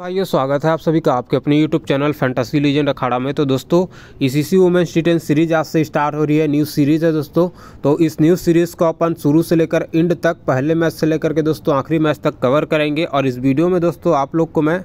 भाइयों स्वागत है आप सभी का आपके अपने YouTube चैनल फैंटासी लीजेंड अखाड़ा में तो दोस्तों ईसीसी वुमेन्स टी सीरीज आज से स्टार्ट हो रही है न्यूज़ सीरीज़ है दोस्तों तो इस न्यूज़ सीरीज़ को अपन शुरू से लेकर एंड तक पहले मैच से लेकर के दोस्तों आखिरी मैच तक कवर करेंगे और इस वीडियो में दोस्तों आप लोग को मैं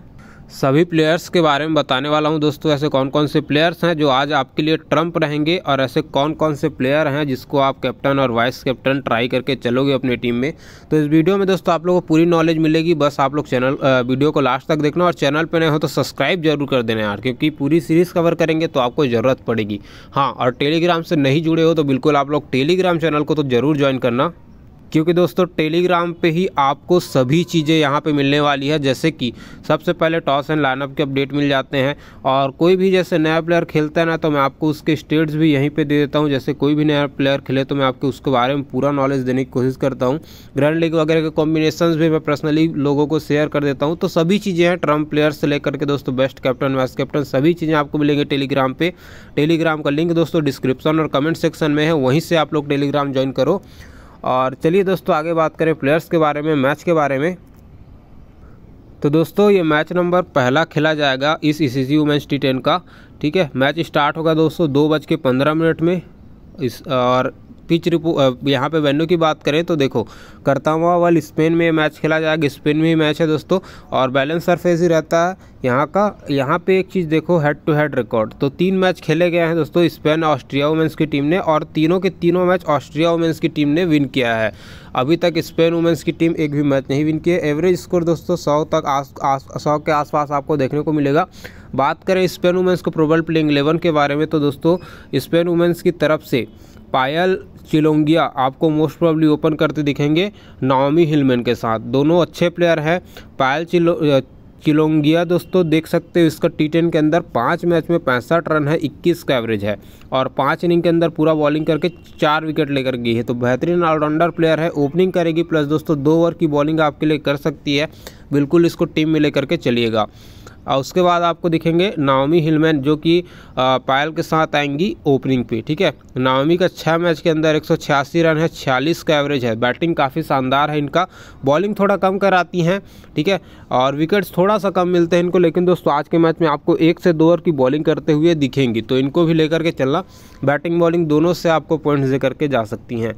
सभी प्लेयर्स के बारे में बताने वाला हूं दोस्तों ऐसे कौन कौन से प्लेयर्स हैं जो आज आपके लिए ट्रंप रहेंगे और ऐसे कौन कौन से प्लेयर हैं जिसको आप कैप्टन और वाइस कैप्टन ट्राई करके चलोगे अपनी टीम में तो इस वीडियो में दोस्तों आप लोगों को पूरी नॉलेज मिलेगी बस आप लोग चैनल वीडियो को लास्ट तक देखना और चैनल पर नए हो तो सब्सक्राइब जरूर कर देना यार क्योंकि पूरी सीरीज़ कवर करेंगे तो आपको ज़रूरत पड़ेगी हाँ और टेलीग्राम से नहीं जुड़े हो तो बिल्कुल आप लोग टेलीग्राम चैनल को तो ज़रूर ज्वाइन करना क्योंकि दोस्तों टेलीग्राम पे ही आपको सभी चीज़ें यहाँ पे मिलने वाली है जैसे कि सबसे पहले टॉस एंड लाइनअप के अपडेट मिल जाते हैं और कोई भी जैसे नया प्लेयर खेलता है ना तो मैं आपको उसके स्टेट्स भी यहीं पे दे देता हूँ जैसे कोई भी नया प्लेयर खेले तो मैं आपके उसके बारे में पूरा नॉलेज देने की कोशिश करता हूँ ग्रैंड लीग वगैरह के कॉम्बिनेशन भी मैं पर्सनली लोगों को शेयर कर देता हूँ तो सभी चीज़ें हैं ट्रम्प प्लेयर से लेकर के दोस्तों बेस्ट कैप्टन वाइस कैप्टन सभी चीज़ें आपको मिलेंगे टेलीग्राम पर टेलीग्राम का लिंक दोस्तों डिस्क्रिप्शन और कमेंट सेक्शन में है वहीं से आप लोग टेलीग्राम ज्वाइन करो और चलिए दोस्तों आगे बात करें प्लेयर्स के बारे में मैच के बारे में तो दोस्तों ये मैच नंबर पहला खेला जाएगा इस E C match T ten का ठीक है मैच स्टार्ट होगा दोस्तों दो बज के पंद्रह मिनट में इस और पिच रिपो यहाँ पे वेन्यू की बात करें तो देखो करतावा वाल स्पेन में मैच खेला जाएगा स्पेन में ही मैच है दोस्तों और बैलेंस सरफेस ही रहता है यहाँ का यहाँ पे एक चीज़ देखो हेड टू हेड रिकॉर्ड तो तीन मैच खेले गए हैं दोस्तों स्पेन ऑस्ट्रिया वुमेंस की टीम ने और तीनों के तीनों मैच ऑस्ट्रिया वुमेंस की टीम ने विन किया है अभी तक स्पेन वुमेंस की टीम एक भी मैच नहीं विन किया एवरेज स्कोर दोस्तों सौ तक आस, सौ के आसपास आपको देखने को मिलेगा बात करें स्पेन वुमेंस को प्रोबल प्लेइंग एलेवन के बारे में तो दोस्तों स्पेन वुमेंस की तरफ से पायल चिलोंगिया आपको मोस्ट प्रॉब्ली ओपन करते दिखेंगे नाओमी हिलमैन के साथ दोनों अच्छे प्लेयर हैं पायल चिलो चिलोंगिया दोस्तों देख सकते हो इसका टी टेन के अंदर पाँच मैच में पैंसठ रन है इक्कीस का एवरेज है और पाँच इनिंग के अंदर पूरा बॉलिंग करके चार विकेट लेकर गई है तो बेहतरीन ऑलराउंडर प्लेयर है ओपनिंग करेगी प्लस दोस्तों दो ओवर की बॉलिंग आपके लिए कर सकती है बिल्कुल इसको टीम में लेकर के चलिएगा और उसके बाद आपको दिखेंगे नाओमी हिलमैन जो कि पायल के साथ आएंगी ओपनिंग पे ठीक है नाओमी का छः मैच के अंदर एक रन है छियालीस का एवरेज है बैटिंग काफ़ी शानदार है इनका बॉलिंग थोड़ा कम कराती हैं ठीक है और विकेट्स थोड़ा सा कम मिलते हैं इनको लेकिन दोस्तों आज के मैच में आपको एक से दो ओवर की बॉलिंग करते हुए दिखेंगी तो इनको भी लेकर के चलना बैटिंग बॉलिंग दोनों से आपको पॉइंट्स दे के जा सकती हैं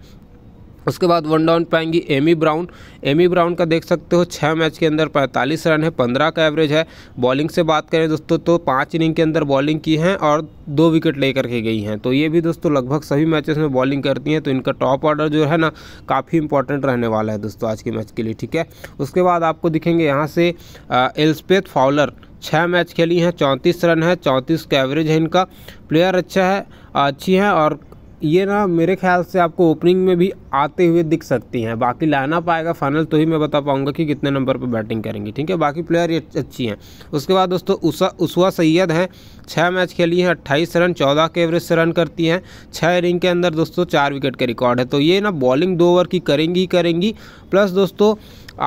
उसके बाद वन डाउन पाएंगी एमी ब्राउन एमी ब्राउन का देख सकते हो छः मैच के अंदर 45 रन है 15 का एवरेज है बॉलिंग से बात करें दोस्तों तो पाँच इनिंग के अंदर बॉलिंग की हैं और दो विकेट लेकर के गई हैं तो ये भी दोस्तों लगभग सभी मैचेस में बॉलिंग करती हैं तो इनका टॉप ऑर्डर जो है ना काफ़ी इंपॉर्टेंट रहने वाला है दोस्तों आज के मैच के लिए ठीक है उसके बाद आपको दिखेंगे यहाँ से एल्सपेथ फाउलर छः मैच खेली हैं चौंतीस रन है चौंतीस का एवरेज है इनका प्लेयर अच्छा है अच्छी हैं और ये ना मेरे ख्याल से आपको ओपनिंग में भी आते हुए दिख सकती हैं बाकी लाना आएगा फाइनल तो ही मैं बता पाऊंगा कि कितने नंबर पर बैटिंग करेंगी ठीक है बाकी प्लेयर ये अच्छी हैं उसके बाद दोस्तों उषा उसवा सैयद हैं छः मैच खेली हैं अट्ठाईस रन चौदह के एवरेज से रन करती हैं छः इनिंग के अंदर दोस्तों चार विकेट का रिकॉर्ड है तो ये ना बॉलिंग दो ओवर की करेंगी ही करेंगी प्लस दोस्तों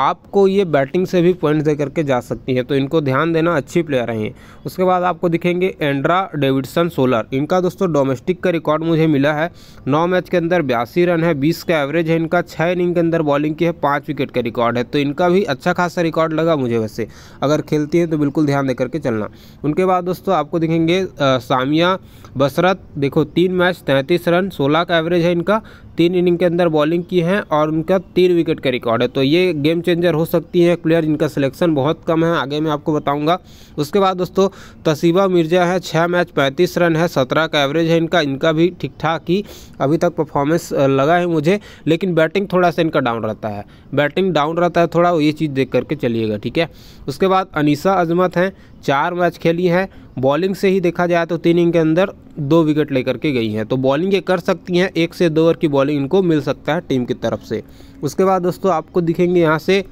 आपको ये बैटिंग से भी पॉइंट्स दे करके जा सकती है तो इनको ध्यान देना अच्छी प्लेयर हैं उसके बाद आपको दिखेंगे एंड्रा डेविडसन सोलर इनका दोस्तों डोमेस्टिक का रिकॉर्ड मुझे मिला है नौ मैच के अंदर बयासी रन है बीस का एवरेज है इनका छः इनिंग के अंदर बॉलिंग की है पाँच विकेट का रिकॉर्ड है तो इनका भी अच्छा खासा रिकॉर्ड लगा मुझे वैसे अगर खेलती है तो बिल्कुल ध्यान दे करके चलना उनके बाद दोस्तों आपको दिखेंगे सामिया बसरत देखो तीन मैच तैंतीस रन सोलह का एवरेज है इनका तीन इनिंग के अंदर बॉलिंग की है और उनका तीन विकेट का रिकॉर्ड है तो ये गेम चेंजर हो सकती है प्लेयर जिनका सिलेक्शन बहुत कम है आगे मैं आपको बताऊंगा उसके बाद दोस्तों तसीबा मिर्जा है छः मैच पैंतीस रन है सत्रह का एवरेज है इनका इनका भी ठीक ठाक ही अभी तक परफॉर्मेंस लगा है मुझे लेकिन बैटिंग थोड़ा सा इनका डाउन रहता है बैटिंग डाउन रहता है थोड़ा ये चीज़ देख करके चलिएगा ठीक है उसके बाद अनीसा अजमत हैं चार मैच खेली हैं बॉलिंग से ही देखा जाए तो तीन इनिंग के अंदर दो विकेट लेकर के गई हैं तो बॉलिंग ये कर सकती हैं एक से दो ओवर की बॉलिंग इनको मिल सकता है टीम की तरफ से उसके बाद दोस्तों आपको दिखेंगे यहाँ से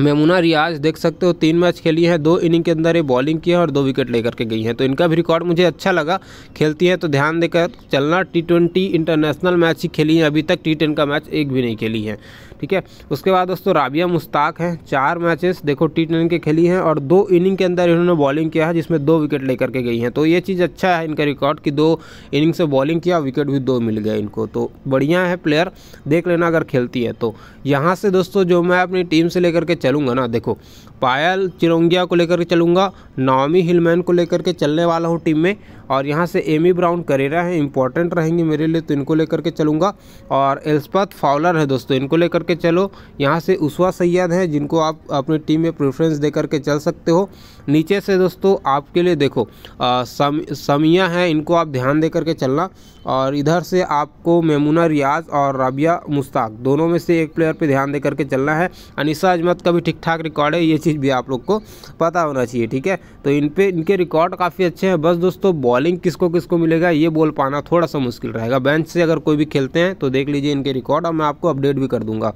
मेमुना रियाज देख सकते हो तीन मैच खेली हैं दो इनिंग के अंदर ये बॉलिंग की है और दो विकेट लेकर के गई हैं तो इनका भी रिकॉर्ड मुझे अच्छा लगा खेलती हैं तो ध्यान देकर चलना टी ट्वेंटी इंटरनेशनल मैच ही खेली हैं अभी तक टी टेन का मैच एक भी नहीं खेली है ठीक है उसके बाद दोस्तों राबिया मुश्ताक हैं चार मैचेस देखो टी टेन के खेली हैं और दो इनिंग के अंदर इन्होंने बॉलिंग किया है जिसमें दो विकेट लेकर के गई हैं तो ये चीज़ अच्छा है इनका रिकॉर्ड कि दो इनिंग से बॉलिंग किया विकेट भी दो मिल गए इनको तो बढ़िया है प्लेयर देख लेना अगर खेलती है तो यहाँ से दोस्तों जो मैं अपनी टीम से लेकर के चलूँगा ना देखो पायल चिरोंगिया को लेकर के चलूँगा नॉमी हिलमैन को लेकर के चलने वाला हूँ टीम में और यहाँ से एमी ब्राउन करेरा है इंपॉर्टेंट रहेंगे मेरे लिए तो इनको लेकर के चलूँगा और एल्सपत फाउलर है दोस्तों इनको लेकर के चलो यहाँ से उसवा सैयद हैं जिनको आप अपनी टीम में प्रेफरेंस दे करके चल सकते हो नीचे से दोस्तों आपके लिए देखो आ, सम समिया हैं इनको आप ध्यान दे करके चलना और इधर से आपको मेमूना रियाज और राबिया मुश्ताक दोनों में से एक प्लेयर पर ध्यान दे करके चलना है अनिसा अजमत का भी ठीक ठाक रिकॉर्ड है ये चीज़ भी आप लोग को पता होना चाहिए ठीक है तो इन पे इनके रिकॉर्ड काफ़ी अच्छे हैं बस दोस्तों बॉलिंग किसको किसको मिलेगा ये बोल पाना थोड़ा सा मुश्किल रहेगा बेंच से अगर कोई भी खेलते हैं तो देख लीजिए इनके रिकॉर्ड और मैं आपको अपडेट भी कर दूंगा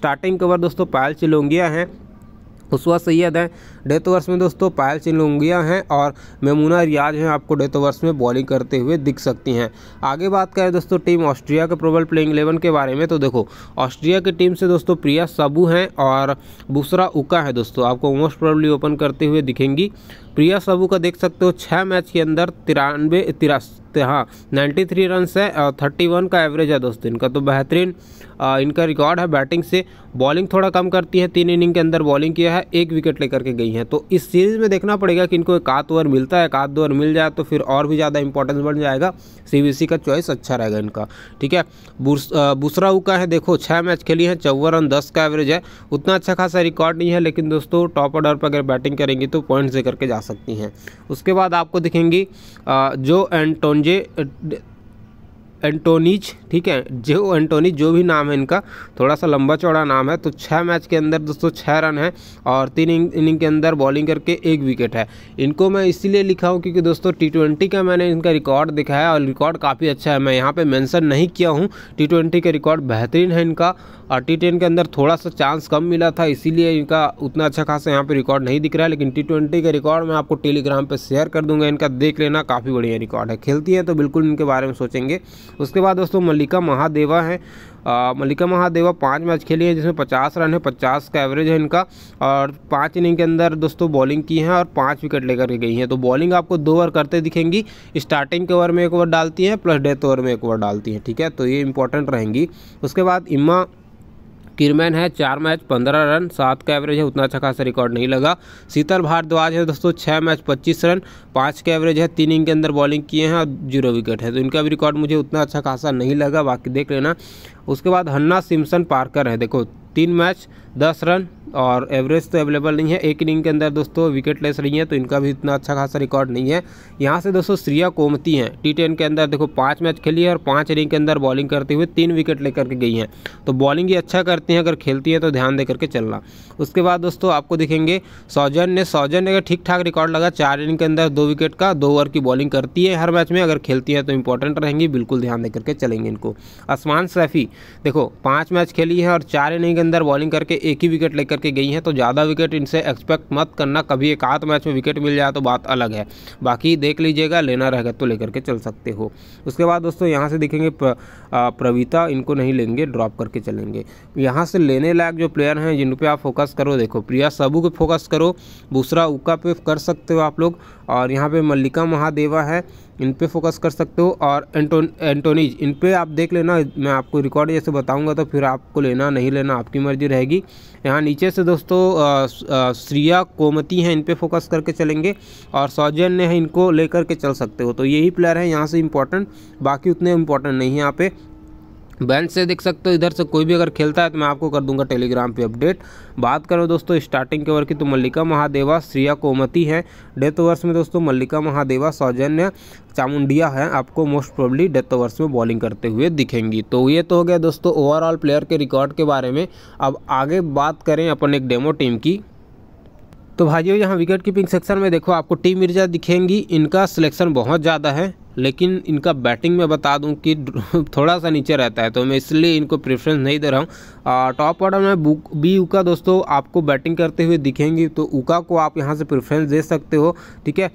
स्टार्टिंग कवर दोस्तों पायल चिलोंगिया हैं उसवा सैयद हैं डेथ ओवर्स में दोस्तों पायल चिलुंगिया हैं और ममूना रियाज हैं आपको डेथ ओवर्स में बॉलिंग करते हुए दिख सकती हैं आगे बात करें दोस्तों टीम ऑस्ट्रिया के प्रोबल प्लेइंग इलेवन के बारे में तो देखो ऑस्ट्रिया की टीम से दोस्तों प्रिया सबू हैं और बुसरा उका है दोस्तों आपको मोस्ट प्रोबली ओपन करते हुए दिखेंगी प्रिया सबू का देख सकते हो छः मैच के अंदर तिरानवे तिरासी सकते हैं हाँ 93 रन है थर्टी वन का एवरेज है दोस्तों इनका तो बेहतरीन इनका रिकॉर्ड है बैटिंग से बॉलिंग थोड़ा कम करती है तीन इनिंग के अंदर बॉलिंग किया है एक विकेट लेकर के गई हैं तो इस सीरीज़ में देखना पड़ेगा कि इनको एक आध ओवर मिलता है एक आध ओवर मिल जाए तो फिर और भी ज़्यादा इंपॉर्टेंस बढ़ जाएगा सी का चॉइस अच्छा रहेगा इनका ठीक है बुसराऊ का है देखो छः मैच खेली है चौवन रन दस का एवरेज है उतना अच्छा खासा रिकॉर्ड नहीं है लेकिन दोस्तों टॉप ऑर्डर पर अगर बैटिंग करेंगी तो पॉइंट्स दे के जा सकती हैं उसके बाद आपको दिखेंगी जो एंटोनी डोंजे एंटोनीज ठीक है जो एंटोनीज जो भी नाम है इनका थोड़ा सा लंबा चौड़ा नाम है तो छः मैच के अंदर दोस्तों छः रन है और तीन इनिंग के अंदर बॉलिंग करके एक विकेट है इनको मैं इसीलिए लिखा हूँ क्योंकि दोस्तों टी ट्वेंटी का मैंने इनका रिकॉर्ड दिखाया और रिकॉर्ड काफ़ी अच्छा है मैं यहाँ पर मैंसन नहीं किया हूँ टी ट्वेंटी का रिकॉर्ड बेहतरीन है इनका और टी टेन के अंदर थोड़ा सा चांस कम मिला था इसीलिए इनका उतना अच्छा खासा यहाँ पर रिकॉर्ड नहीं दिख रहा है लेकिन टी ट्वेंटी का रिकॉर्ड मैं आपको टेलीग्राम पर शेयर कर दूंगा इनका देख लेना काफ़ी बढ़िया रिकॉर्ड है खेलती हैं तो बिल्कुल इनके बारे में सोचेंगे उसके बाद दोस्तों मल्लिका महादेवा हैं मल्लिका महादेवा पाँच मैच खेली है जिसमें पचास रन है पचास का एवरेज है इनका और पाँच इनिंग के अंदर दोस्तों बॉलिंग की हैं और पाँच विकेट लेकर के गई हैं तो बॉलिंग आपको दो ओवर करते दिखेंगी स्टार्टिंग के ओवर में एक ओवर डालती हैं प्लस डेथ ओवर में एक ओवर डालती हैं ठीक है तो ये इंपॉर्टेंट रहेंगी उसके बाद इम्मा किरमैन है चार मैच पंद्रह रन सात का एवरेज है उतना अच्छा खासा रिकॉर्ड नहीं लगा शीतल भारद्वाज है दोस्तों छः मैच पच्चीस रन पाँच का एवरेज है तीन इनके अंदर बॉलिंग किए हैं और जीरो विकेट है तो इनका भी रिकॉर्ड मुझे उतना अच्छा खासा नहीं लगा बाकी देख लेना उसके बाद हन्ना सिमसन पार्कर है देखो तीन मैच दस रन और एवरेज तो अवेलेबल नहीं है एक इनिंग के अंदर दोस्तों विकेट लेस रही हैं तो इनका भी इतना अच्छा खासा रिकॉर्ड नहीं है यहाँ से दोस्तों श्रिया कोमती हैं टी टेन के अंदर देखो पाँच मैच खेली है और पाँच इनिंग के अंदर बॉलिंग करते हुए तीन विकेट लेकर के गई हैं तो बॉलिंग ही अच्छा करती हैं अगर खेलती हैं तो ध्यान दे करके चलना उसके बाद दोस्तों आपको दिखेंगे सौजन ने सौजन ने ठीक ठाक रिकॉर्ड लगा चार इनिंग के अंदर दो विकेट का दो ओवर की बॉलिंग करती है हर मैच में अगर खेलती हैं तो इंपॉर्टेंट रहेंगी बिल्कुल ध्यान दे करके चलेंगे इनको आसमान सैफी देखो पाँच मैच खेली है और चार इनिंग के अंदर बॉलिंग करके एक ही विकेट लेकर के गई हैं तो ज़्यादा विकेट इनसे एक्सपेक्ट मत करना कभी एक आध मैच में विकेट मिल जाए तो बात अलग है बाकी देख लीजिएगा लेना रहेगा तो लेकर के चल सकते हो उसके बाद दोस्तों यहाँ से देखेंगे प्रविता इनको नहीं लेंगे ड्रॉप करके चलेंगे यहाँ से लेने लायक जो प्लेयर हैं जिन पर आप फोकस करो देखो प्रिया सबू पर फोकस करो दूसरा उका पे कर सकते हो आप लोग और यहाँ पर मल्लिका महादेवा है इन पे फोकस कर सकते हो और एंटो एंटोनीज इन पे आप देख लेना मैं आपको रिकॉर्ड जैसे बताऊंगा तो फिर आपको लेना नहीं लेना आपकी मर्ज़ी रहेगी यहाँ नीचे से दोस्तों श्रिया कोमती हैं इन पे फोकस करके चलेंगे और सौजन्य है इनको लेकर के चल सकते हो तो यही प्लेयर है यहाँ से इंपॉर्टेंट बाकी उतने इंपॉर्टेंट नहीं है यहाँ पे बेंच से देख सकते हो इधर से कोई भी अगर खेलता है तो मैं आपको कर दूंगा टेलीग्राम पे अपडेट बात करो दोस्तों स्टार्टिंग के ओवर की तो मल्लिका महादेवा श्रिया कोमती हैं डेथ ओवर्स में दोस्तों मल्लिका महादेवा सौजन्य चामुंडिया है आपको मोस्ट प्रॉब्ली डेथ ओवर्स में बॉलिंग करते हुए दिखेंगी तो ये तो हो गया दोस्तों ओवरऑल प्लेयर के रिकॉर्ड के बारे में अब आगे बात करें अपन एक डेमो टीम की तो भाइयों यहाँ विकेट कीपिंग सेक्शन में देखो आपको टीम मिर्जा दिखेंगी इनका सिलेक्शन बहुत ज़्यादा है लेकिन इनका बैटिंग में बता दूं कि थोड़ा सा नीचे रहता है तो मैं इसलिए इनको प्रेफरेंस नहीं दे रहा हूं टॉप ऑर्डर में बुक बी ऊका दोस्तों आपको बैटिंग करते हुए दिखेंगी तो ऊका को आप यहां से प्रेफरेंस दे सकते हो ठीक है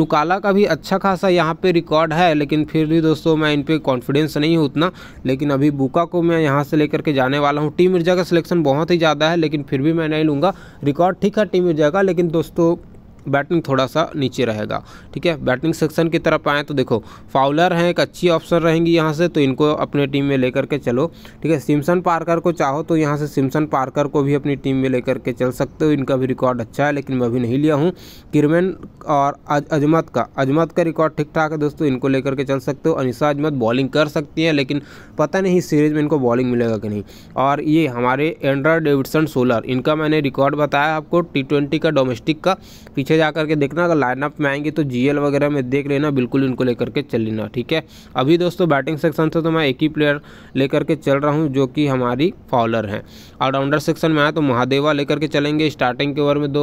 नुकाला का भी अच्छा खासा यहाँ पर रिकॉर्ड है लेकिन फिर भी दोस्तों मैं इन पर कॉन्फिडेंस नहीं हूँ उतना लेकिन अभी बुका को मैं यहाँ से लेकर के जाने वाला हूँ टीम मिर्जा का सिलेक्शन बहुत ही ज़्यादा है लेकिन फिर भी मैं नहीं लूँगा रिकॉर्ड ठीक है टीम मिर्जा का लेकिन दोस्तों बैटिंग थोड़ा सा नीचे रहेगा ठीक है बैटिंग सेक्शन की तरफ आएँ तो देखो फाउलर हैं एक अच्छी ऑप्शन रहेंगी यहाँ से तो इनको अपने टीम में लेकर के चलो ठीक है सिमसन पार्कर को चाहो तो यहाँ से सिमसन पार्कर को भी अपनी टीम में लेकर के चल सकते हो इनका भी रिकॉर्ड अच्छा है लेकिन मैं अभी नहीं लिया हूँ किरमेन और अजमत का अजमत का रिकॉर्ड ठीक ठाक है दोस्तों इनको लेकर के चल सकते हो अनिशा अजमत बॉलिंग कर सकती हैं लेकिन पता नहीं सीरीज़ में इनको बॉलिंग मिलेगा कि नहीं और ये हमारे एंड्रा डेविडसन सोलर इनका मैंने रिकॉर्ड बताया आपको टी का डोमेस्टिक का पीछे पीछे जा करके देखना अगर लाइनअप में आएंगे तो जीएल वगैरह में देख लेना बिल्कुल इनको लेकर के चल लेना ठीक है अभी दोस्तों बैटिंग सेक्शन से तो मैं एक ही प्लेयर लेकर के चल रहा हूँ जो कि हमारी फॉलर हैं ऑलराउंडर सेक्शन में आए तो महादेवा लेकर के चलेंगे स्टार्टिंग के ओवर में दो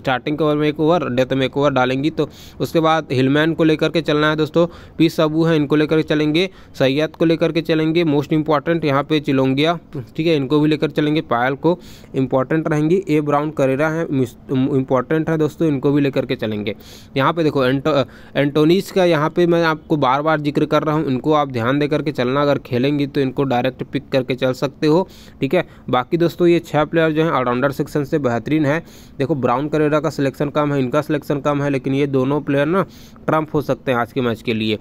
स्टार्टिंग के ओवर में एक ओवर डेथ में एक ओवर डालेंगी तो उसके बाद हिलमैन को लेकर के चलना है दोस्तों पी सबू है इनको लेकर चलेंगे सैयद को लेकर के चलेंगे मोस्ट इंपॉर्टेंट यहाँ पे चिलोंगिया ठीक है इनको भी लेकर चलेंगे पायल को इंपॉर्टेंट रहेंगी ए ब्राउन करेरा है इंपॉर्टेंट है दोस्तों इनको को भी लेकर के चलेंगे यहाँ पे देखो एंटो एंटोनीस का यहाँ पे मैं आपको बार बार जिक्र कर रहा हूँ इनको आप ध्यान दे करके चलना अगर खेलेंगी तो इनको डायरेक्ट पिक करके चल सकते हो ठीक है बाकी दोस्तों ये छः प्लेयर जो हैं ऑलराउंडर सेक्शन से बेहतरीन है देखो ब्राउन करेरा का सिलेक्शन कम है इनका सिलेक्शन कम है लेकिन ये दोनों प्लेयर ना ट्रम्प हो सकते हैं आज के मैच के लिए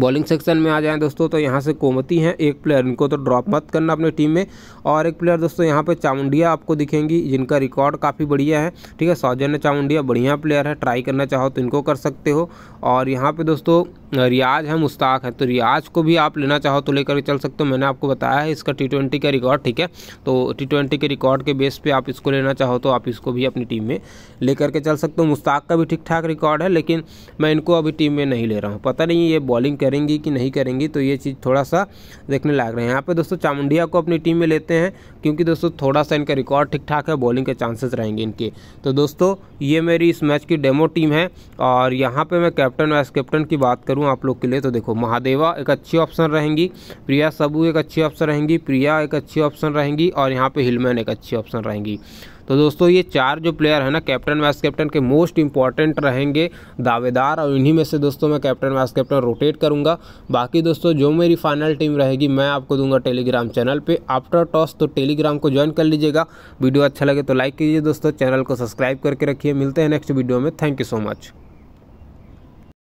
बॉलिंग सेक्शन में आ जाएं दोस्तों तो यहाँ से कोमती हैं एक प्लेयर इनको तो ड्रॉप मत करना अपनी टीम में और एक प्लेयर दोस्तों यहाँ पे चामुंडिया आपको दिखेंगी जिनका रिकॉर्ड काफ़ी बढ़िया है ठीक है सौजन्य चामुंडिया बढ़िया प्लेयर है ट्राई करना चाहो तो इनको कर सकते हो और यहाँ पर दोस्तों रियाज है मुश्ताक है तो रियाज को भी आप लेना चाहो तो लेकर चल सकते हो मैंने आपको बताया है इसका टी ट्वेंटी का रिकॉर्ड ठीक है तो टी ट्वेंटी के रिकॉर्ड के बेस पे आप इसको लेना चाहो तो आप इसको भी अपनी टीम में लेकर के चल सकते हो मुश्ताक का भी ठीक ठाक रिकॉर्ड है लेकिन मैं इनको अभी टीम में नहीं ले रहा हूँ पता नहीं ये बॉलिंग करेंगी कि नहीं करेंगी तो ये चीज़ थोड़ा सा देखने लायक रहे हैं यहाँ पर दोस्तों चामुंडिया को अपनी टीम में लेते हैं क्योंकि दोस्तों थोड़ा सा इनका रिकॉर्ड ठीक ठाक है बॉलिंग के चांसेस रहेंगे इनके तो दोस्तों ये मेरी इस मैच की डेमो टीम है और यहाँ पर मैं कैप्टन वाइस कैप्टन की बात करूँ करूँ आप लोग के लिए तो देखो महादेवा एक अच्छी ऑप्शन रहेंगी प्रिया सबू एक अच्छी ऑप्शन रहेंगी प्रिया एक अच्छी ऑप्शन रहेंगी और यहाँ पे हिलमैन एक अच्छी ऑप्शन रहेंगी तो दोस्तों ये चार जो प्लेयर है ना कैप्टन वाइस कैप्टन के मोस्ट इंपॉर्टेंट रहेंगे दावेदार और इन्हीं में से दोस्तों मैं कैप्टन वाइस कैप्टन रोटेट करूंगा बाकी दोस्तों जो मेरी फाइनल टीम रहेगी मैं आपको दूंगा टेलीग्राम चैनल पे आफ्टर टॉस तो टेलीग्राम को ज्वाइन कर लीजिएगा वीडियो अच्छा लगे तो लाइक कीजिए दोस्तों चैनल को सब्सक्राइब करके रखिए मिलते हैं नेक्स्ट वीडियो में थैंक यू सो मच